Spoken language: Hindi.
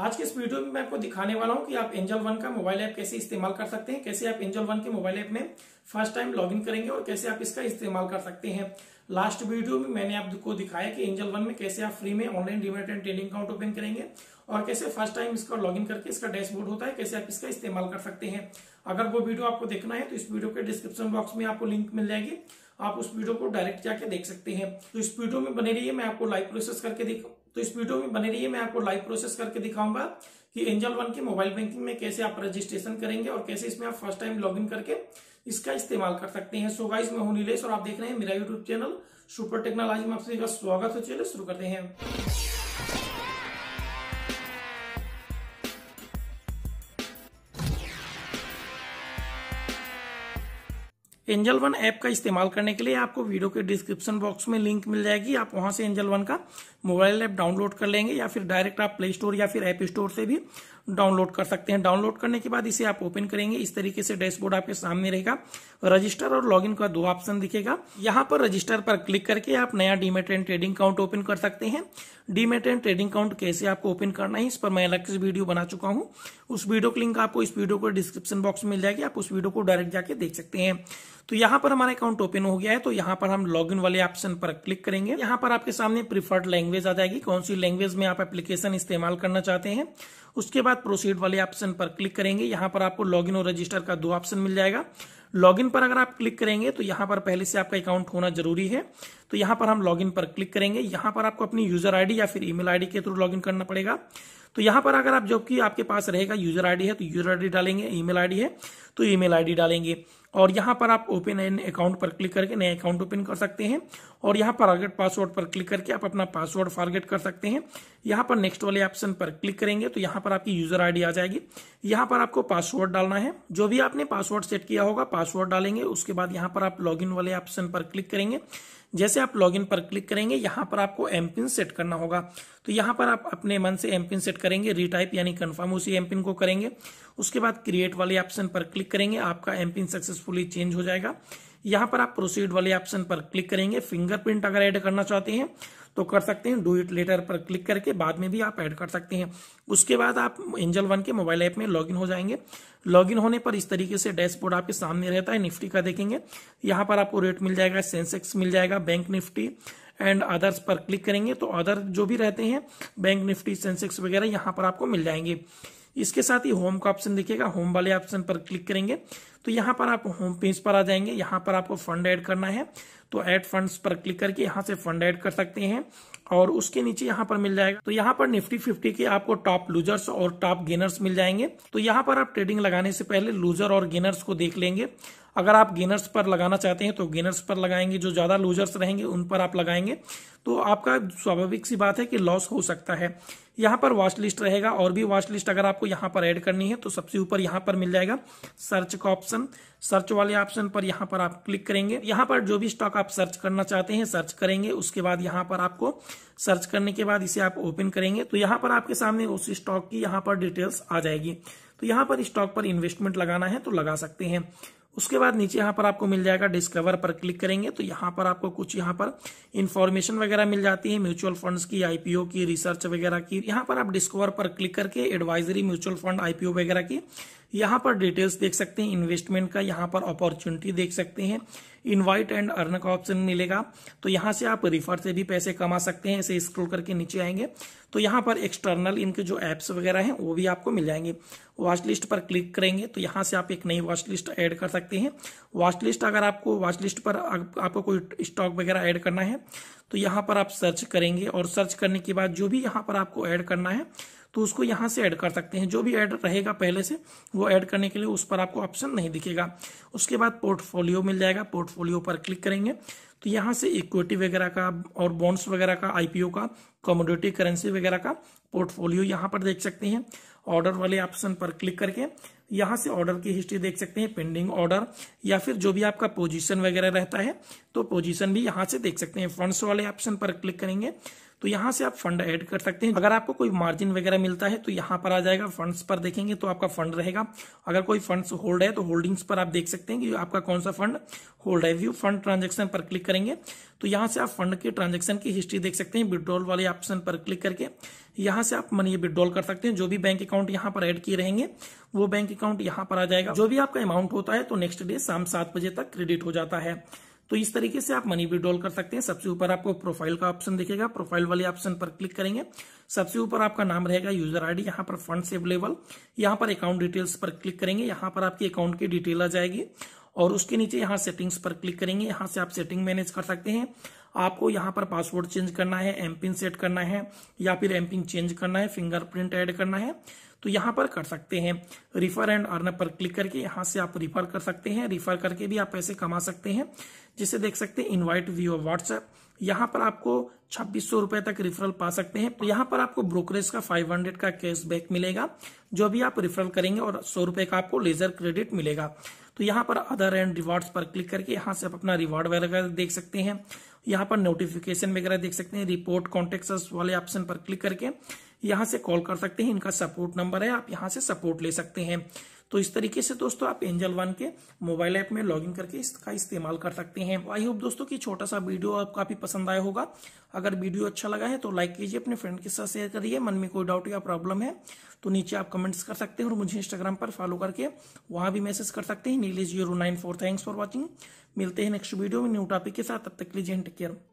आज के इस वीडियो में मैं आपको दिखाने वाला हूं कि आप एंजल वन का मोबाइल ऐप कैसे इस्तेमाल कर सकते हैं कैसे आप एंजल वन के मोबाइल ऐप में फर्स्ट टाइम लॉगिन करेंगे और कैसे आप इसका इस्तेमाल कर सकते हैं लास्ट वीडियो में मैंने आपको दिखाया कि एंजल वन में कैसे आप फ्री में online demat and trading account open करेंगे और कैसे फर्स्ट टाइम इसका लॉगिन करके इसका डैशबोर्ड होता है कैसे आप इसका इस्तेमाल कर सकते हैं अगर वो वीडियो आपको देखना है तो इस वीडियो के डिस्क्रिप्शन बॉक्स में आपको लिंक मिल जाएगी आप उस वीडियो को डायरेक्ट जाके देख सकते हैं तो इस वीडियो में बने रहिए मैं आपको लाइव प्रोसेस करके देखूँ तो इस वीडियो में बने रहिए मैं आपको लाइव प्रोसेस करके दिखाऊंगा कि एंजल वन के मोबाइल बैंकिंग में कैसे आप रजिस्ट्रेशन करेंगे और कैसे इसमें आप फर्स्ट टाइम लॉगिन करके इसका इस्तेमाल कर सकते हैं सो गाइस मैं हूं नीलेश और आप देख रहे हैं मेरा यूट्यूब चैनल सुपर टेक्नोलॉजी में आपसे स्वागत है चलिए शुरू करते हैं एंजल वन ऐप का इस्तेमाल करने के लिए आपको वीडियो के डिस्क्रिप्शन बॉक्स में लिंक मिल जाएगी आप वहां से एंजल वन का मोबाइल ऐप डाउनलोड कर लेंगे या फिर डायरेक्ट आप प्ले स्टोर या फिर ऐप स्टोर से भी डाउनलोड कर सकते हैं डाउनलोड करने के बाद इसे आप ओपन करेंगे इस तरीके से डैशबोर्ड आपके सामने रहेगा रजिस्टर और लॉगिन का दो ऑप्शन दिखेगा यहाँ पर रजिस्टर पर क्लिक करके आप नया demat and trading account open कर सकते हैं डीमेट एंड ट्रेडिंग अकाउंट कैसे आपको ओपन करना है इस पर मैं अलग से वीडियो बना चुका हूँ उस वीडियो को लिंक आपको इस वीडियो को डिस्क्रिप्शन बॉक्स में मिल जाएगी आप उस वीडियो को डायरेक्ट जाके देख सकते हैं तो यहाँ पर हमारा अकाउंट ओपन हो गया है तो यहाँ पर हम लॉग वाले ऑप्शन पर क्लिक करेंगे यहाँ पर आपके सामने प्रीफर्ड लैंग्वेज लैंग्वेज आ जाएगी कौन सी लैंग्वेज में आप एप्लीकेशन इस्तेमाल करना चाहते हैं उसके बाद प्रोसीड वाले ऑप्शन पर क्लिक करेंगे यहाँ पर आपको लॉगिन और रजिस्टर का दो ऑप्शन मिल जाएगा लॉगिन पर अगर आप क्लिक करेंगे तो यहाँ पर पहले से आपका अकाउंट होना जरूरी है तो यहाँ पर हम लॉगिन पर क्लिक करेंगे यहां पर आपको अपनी यूजर आईडी या फिर ईमेल आईडी के थ्रू लॉगिन करना पड़ेगा तो यहां पर अगर आप जबकि आपके पास रहेगा यूजर आईडी है तो यूजर आईडी डालेंगे ईमेल आईडी है तो ईमेल आईडी डालेंगे और यहां पर आप ओपन एन अकाउंट पर क्लिक करके नया अकाउंट ओपन कर सकते हैं और यहां पर फॉरगेट पासवर्ड पर क्लिक करके आप अपना पासवर्ड फॉरगेट कर सकते हैं यहां पर नेक्स्ट वाले ऑप्शन पर क्लिक करेंगे तो यहां पर आपकी यूजर आईडी आ जाएगी यहां पर आपको पासवर्ड डालना है जो भी आपने पासवर्ड सेट किया होगा पासवर्ड डालेंगे उसके बाद यहां पर आप लॉग वाले ऑप्शन पर क्लिक करेंगे जैसे आप लॉगिन पर क्लिक करेंगे यहाँ पर आपको एम पिन सेट करना होगा तो यहाँ पर आप अपने मन से एम पिन सेट करेंगे रीटाइप यानी कंफर्म उसी एम पिन को करेंगे उसके बाद क्रिएट वाले ऑप्शन पर क्लिक करेंगे आपका एम पिन सक्सेसफुली चेंज हो जाएगा यहां पर आप प्रोसीड वाले ऑप्शन पर क्लिक करेंगे फिंगरप्रिंट अगर ऐड करना चाहते हैं तो कर सकते हैं डू इट लेटर पर क्लिक करके बाद में भी आप ऐड कर सकते हैं उसके बाद आप एंजल वन के मोबाइल ऐप में लॉगिन हो जाएंगे लॉगिन होने पर इस तरीके से डैशबोर्ड आपके सामने रहता है निफ्टी का देखेंगे यहाँ पर आपको रेट मिल जाएगा सेंसेक्स मिल जाएगा बैंक निफ्टी एंड अदर्स पर क्लिक करेंगे तो अदर जो भी रहते हैं बैंक निफ्टी सेंसेक्स वगैरह यहाँ पर आपको मिल जाएंगे इसके साथ ही होम का ऑप्शन दिखेगा होम वाले ऑप्शन पर क्लिक करेंगे तो यहाँ पर आप होम पेज पर आ जाएंगे यहाँ पर आपको फंड ऐड करना है तो ऐड फंड्स पर क्लिक करके यहाँ से फंड ऐड कर सकते हैं और उसके नीचे यहाँ पर मिल जाएगा तो यहाँ पर निफ्टी फिफ्टी के आपको टॉप लूजर्स और टॉप गेनर्स मिल जाएंगे तो यहाँ पर आप ट्रेडिंग लगाने से पहले लूजर और गेनर्स को देख लेंगे अगर आप गेनर्स पर लगाना चाहते हैं तो गेनर्स पर लगाएंगे जो ज़्यादा लूजर्स रहेंगे उन पर आप लगाएंगे तो आपका स्वाभाविक सी बात है कि लॉस हो सकता है यहाँ पर वॉच लिस्ट रहेगा और भी वॉच लिस्ट अगर आपको यहाँ पर ऐड करनी है तो सबसे ऊपर यहाँ पर मिल जाएगा सर्च का ऑप्शन सर्च वाले ऑप्शन पर यहाँ पर आप क्लिक करेंगे यहाँ पर जो भी स्टॉक आप सर्च करना चाहते हैं सर्च करेंगे उसके बाद यहाँ पर आपको सर्च करने के बाद इसे आप ओपन करेंगे तो यहाँ पर आपके सामने उस स्टॉक की यहाँ पर डिटेल्स आ जाएगी तो यहाँ पर स्टॉक पर इन्वेस्टमेंट लगाना है तो लगा सकते हैं उसके बाद नीचे यहाँ पर आपको मिल जाएगा डिस्कवर पर क्लिक करेंगे तो यहाँ पर आपको कुछ यहाँ पर इन्फॉर्मेशन वगैरह मिल जाती है म्यूचुअल फंड्स की आईपीओ की रिसर्च वगैरह की यहाँ पर आप डिस्कवर पर क्लिक करके एडवाइजरी म्यूचुअल फंड आईपीओ वगैरह की यहाँ पर डिटेल्स देख सकते हैं इन्वेस्टमेंट का यहाँ पर अपॉर्चुनिटी देख सकते हैं इनवाइट एंड अर्न का ऑप्शन मिलेगा तो यहाँ से आप रिफर से भी पैसे कमा सकते हैं ऐसे स्क्रोल करके नीचे आएंगे तो यहाँ पर एक्सटर्नल इनके जो एप्स वगैरह हैं वो भी आपको मिल जाएंगे वॉच लिस्ट पर क्लिक करेंगे तो यहाँ से आप एक नई वॉच लिस्ट ऐड कर सकते हैं वॉच लिस्ट अगर आपको वॉच लिस्ट पर आपको कोई स्टॉक वगैरह ऐड करना है तो यहाँ पर आप सर्च करेंगे और सर्च करने के बाद जो भी यहाँ पर आपको ऐड करना है तो उसको यहाँ से ऐड कर सकते हैं जो भी ऐड रहेगा पहले से वो ऐड करने के लिए उस पर आपको ऑप्शन नहीं दिखेगा उसके बाद पोर्टफोलियो मिल जाएगा पोर्टफोलियो पर क्लिक करेंगे तो यहाँ से इक्विटी वगैरह का और बॉन्ड्स वगैरह का आईपीओ का कमोडिटी करेंसी वगैरह का पोर्टफोलियो यहाँ पर देख सकते हैं ऑर्डर वाले ऑप्शन पर क्लिक करके यहाँ से ऑर्डर की हिस्ट्री देख सकते हैं पेंडिंग ऑर्डर या फिर जो भी आपका पोजीशन वगैरह रहता है तो पोजीशन भी यहाँ से देख सकते हैं फंड्स वाले ऑप्शन पर क्लिक करेंगे तो यहाँ से आप फंड ऐड कर सकते हैं अगर आपको कोई मार्जिन वगैरह मिलता है तो यहाँ पर आ जाएगा फंड्स पर देखेंगे तो आपका फंड रहेगा अगर कोई फंड्स होल्ड है तो होल्डिंग्स पर आप देख सकते हैं कि आपका कौन सा फंड होल्ड है व्यू फंड ट्रांजेक्शन पर क्लिक करेंगे तो यहाँ से आप फंड के ट्रांजेक्शन की हिस्ट्री देख सकते हैं विड्रॉल वाले ऑप्शन पर क्लिक करके यहाँ से आप मनी विड्रॉल कर सकते हैं जो भी बैंक अकाउंट यहाँ पर ऐड किए रहेंगे वो बैंक अकाउंट यहाँ पर आ जाएगा जो भी आपका अमाउंट होता है तो नेक्स्ट डे शाम सात बजे तक क्रेडिट हो जाता है तो इस तरीके से आप मनी विड्रॉल कर सकते हैं सबसे ऊपर आपको प्रोफाइल का ऑप्शन दिखेगा प्रोफाइल वाले ऑप्शन पर क्लिक करेंगे सबसे ऊपर आपका नाम रहेगा यूजर आईडी यहाँ पर फंड अवेलेबल यहाँ पर अकाउंट डिटेल्स पर क्लिक करेंगे यहाँ पर आपकी अकाउंट की डिटेल आ जाएगी और उसके नीचे यहाँ सेटिंग्स पर क्लिक करेंगे यहाँ से आप सेटिंग मैनेज कर सकते हैं आपको यहाँ पर पासवर्ड चेंज करना है एमपिन सेट करना है या फिर एमपिन चेंज करना है फिंगरप्रिंट ऐड करना है तो यहाँ पर कर सकते हैं रिफर एंड अर्न पर क्लिक करके यहाँ से आप रिफर कर सकते हैं रिफर करके भी आप पैसे कमा सकते हैं जिसे देख सकते हैं इन्वाइट व्यू व्हाट्सएप यहाँ पर आपको छब्बीस सौ रुपए तक रिफरल पा सकते हैं तो यहाँ पर आपको ब्रोकरेज का 500 का कैशबैक मिलेगा जो भी आप रिफरल करेंगे और सौ रुपए का आपको लेजर क्रेडिट मिलेगा तो यहाँ पर अदर एंड रिवार्ड्स पर क्लिक करके यहाँ से आप अपना रिवार्ड वगैरह देख सकते हैं यहाँ पर नोटिफिकेशन वगैरह देख सकते हैं रिपोर्ट कॉन्टेक्ट वाले ऑप्शन पर क्लिक करके यहाँ से कॉल कर सकते हैं इनका सपोर्ट नंबर है आप यहाँ से सपोर्ट ले सकते हैं तो इस तरीके से दोस्तों आप एंजल वन के मोबाइल ऐप में लॉगिन करके इसका इस्तेमाल कर सकते हैं आई होप दोस्तों कि छोटा सा वीडियो आप काफी पसंद आया होगा अगर वीडियो अच्छा लगा है तो लाइक कीजिए अपने फ्रेंड के साथ शेयर करिए मन में कोई डाउट या प्रॉब्लम है तो नीचे आप कमेंट्स कर सकते हैं और मुझे इंस्टाग्राम पर फॉलो करके वहां भी मैसेज कर सकते हैं नीले zero nine four thanks for watching मिलते हैं नेक्स्ट वीडियो में न्यू टॉपिक के साथ तब तक लीजिए टेक केयर